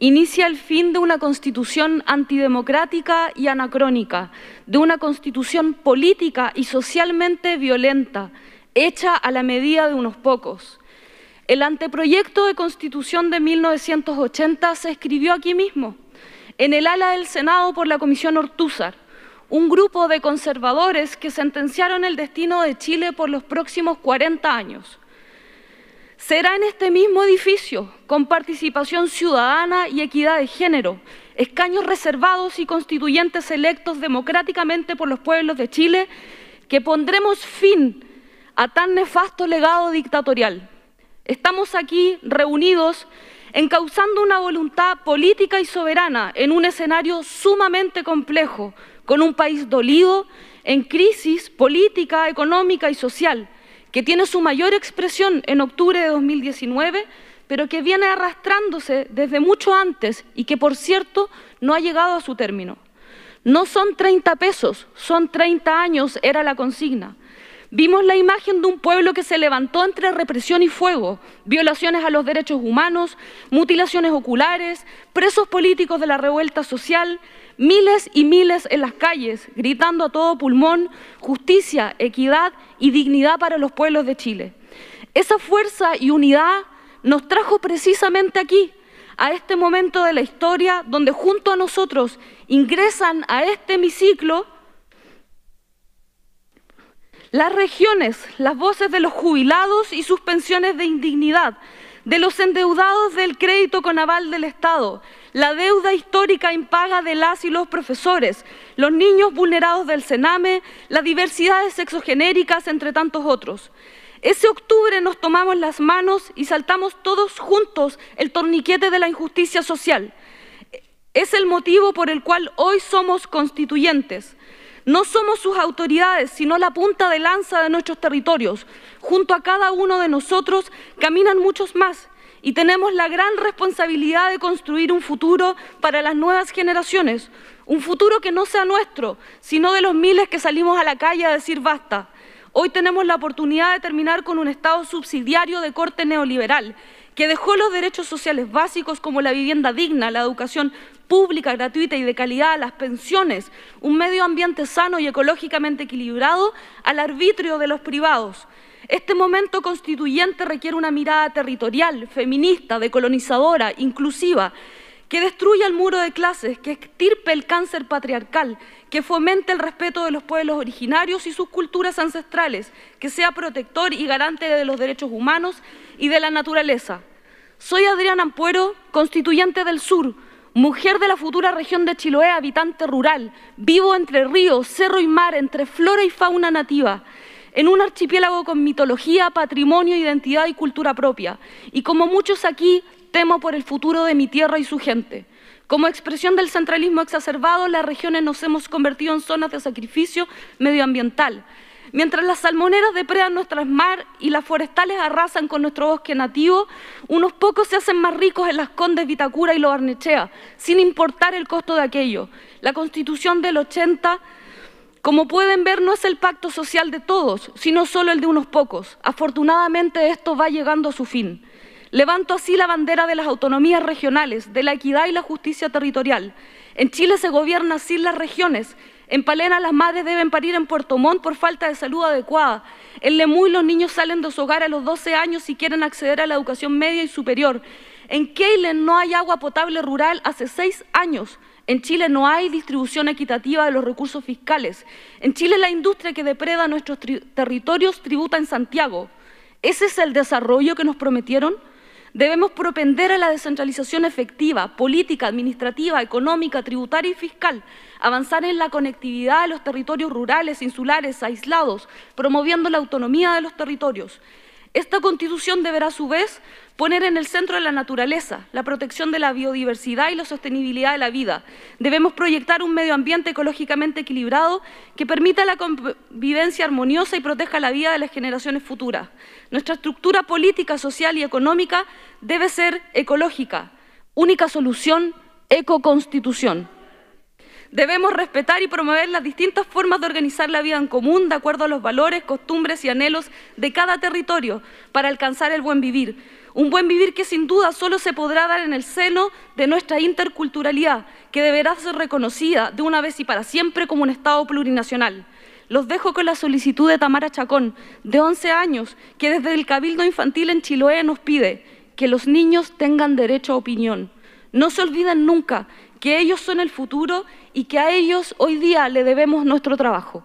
inicia el fin de una constitución antidemocrática y anacrónica, de una constitución política y socialmente violenta, hecha a la medida de unos pocos. El anteproyecto de constitución de 1980 se escribió aquí mismo, en el ala del Senado por la Comisión Ortúzar, un grupo de conservadores que sentenciaron el destino de Chile por los próximos 40 años será en este mismo edificio, con participación ciudadana y equidad de género, escaños reservados y constituyentes electos democráticamente por los pueblos de Chile, que pondremos fin a tan nefasto legado dictatorial. Estamos aquí reunidos encauzando una voluntad política y soberana en un escenario sumamente complejo, con un país dolido, en crisis política, económica y social, que tiene su mayor expresión en octubre de 2019, pero que viene arrastrándose desde mucho antes y que, por cierto, no ha llegado a su término. No son 30 pesos, son 30 años, era la consigna. Vimos la imagen de un pueblo que se levantó entre represión y fuego, violaciones a los derechos humanos, mutilaciones oculares, presos políticos de la revuelta social, miles y miles en las calles, gritando a todo pulmón justicia, equidad y dignidad para los pueblos de Chile. Esa fuerza y unidad nos trajo precisamente aquí, a este momento de la historia donde junto a nosotros ingresan a este hemiciclo las regiones, las voces de los jubilados y sus pensiones de indignidad, de los endeudados del crédito con aval del Estado, la deuda histórica impaga de las y los profesores, los niños vulnerados del Sename, las diversidades sexogenéricas, entre tantos otros. Ese octubre nos tomamos las manos y saltamos todos juntos el torniquete de la injusticia social. Es el motivo por el cual hoy somos constituyentes. No somos sus autoridades, sino la punta de lanza de nuestros territorios. Junto a cada uno de nosotros caminan muchos más y tenemos la gran responsabilidad de construir un futuro para las nuevas generaciones. Un futuro que no sea nuestro, sino de los miles que salimos a la calle a decir basta. Hoy tenemos la oportunidad de terminar con un Estado subsidiario de corte neoliberal que dejó los derechos sociales básicos como la vivienda digna, la educación pública, gratuita y de calidad, las pensiones, un medio ambiente sano y ecológicamente equilibrado al arbitrio de los privados. Este momento constituyente requiere una mirada territorial, feminista, decolonizadora, inclusiva, que destruya el muro de clases, que extirpe el cáncer patriarcal, que fomente el respeto de los pueblos originarios y sus culturas ancestrales, que sea protector y garante de los derechos humanos y de la naturaleza. Soy Adriana Ampuero, constituyente del Sur, mujer de la futura región de Chiloé, habitante rural, vivo entre río, cerro y mar, entre flora y fauna nativa en un archipiélago con mitología, patrimonio, identidad y cultura propia. Y como muchos aquí, temo por el futuro de mi tierra y su gente. Como expresión del centralismo exacerbado, las regiones nos hemos convertido en zonas de sacrificio medioambiental. Mientras las salmoneras depredan nuestras mar y las forestales arrasan con nuestro bosque nativo, unos pocos se hacen más ricos en las Condes, Vitacura y Lo Barnechea, sin importar el costo de aquello. La Constitución del 80 como pueden ver, no es el pacto social de todos, sino solo el de unos pocos. Afortunadamente esto va llegando a su fin. Levanto así la bandera de las autonomías regionales, de la equidad y la justicia territorial. En Chile se gobierna así las regiones. En Palena las madres deben parir en Puerto Montt por falta de salud adecuada. En Lemuy los niños salen de su hogar a los 12 años si quieren acceder a la educación media y superior. En Keilen no hay agua potable rural hace seis años. En Chile no hay distribución equitativa de los recursos fiscales. En Chile la industria que depreda nuestros territorios tributa en Santiago. ¿Ese es el desarrollo que nos prometieron? Debemos propender a la descentralización efectiva, política, administrativa, económica, tributaria y fiscal, avanzar en la conectividad de los territorios rurales, insulares, aislados, promoviendo la autonomía de los territorios. Esta constitución deberá a su vez poner en el centro de la naturaleza, la protección de la biodiversidad y la sostenibilidad de la vida. Debemos proyectar un medio ambiente ecológicamente equilibrado que permita la convivencia armoniosa y proteja la vida de las generaciones futuras. Nuestra estructura política, social y económica debe ser ecológica. Única solución, ecoconstitución. Debemos respetar y promover las distintas formas de organizar la vida en común de acuerdo a los valores, costumbres y anhelos de cada territorio para alcanzar el buen vivir. Un buen vivir que sin duda solo se podrá dar en el seno de nuestra interculturalidad, que deberá ser reconocida de una vez y para siempre como un Estado plurinacional. Los dejo con la solicitud de Tamara Chacón, de 11 años, que desde el Cabildo Infantil en Chiloé nos pide que los niños tengan derecho a opinión. No se olviden nunca que ellos son el futuro y que a ellos hoy día le debemos nuestro trabajo.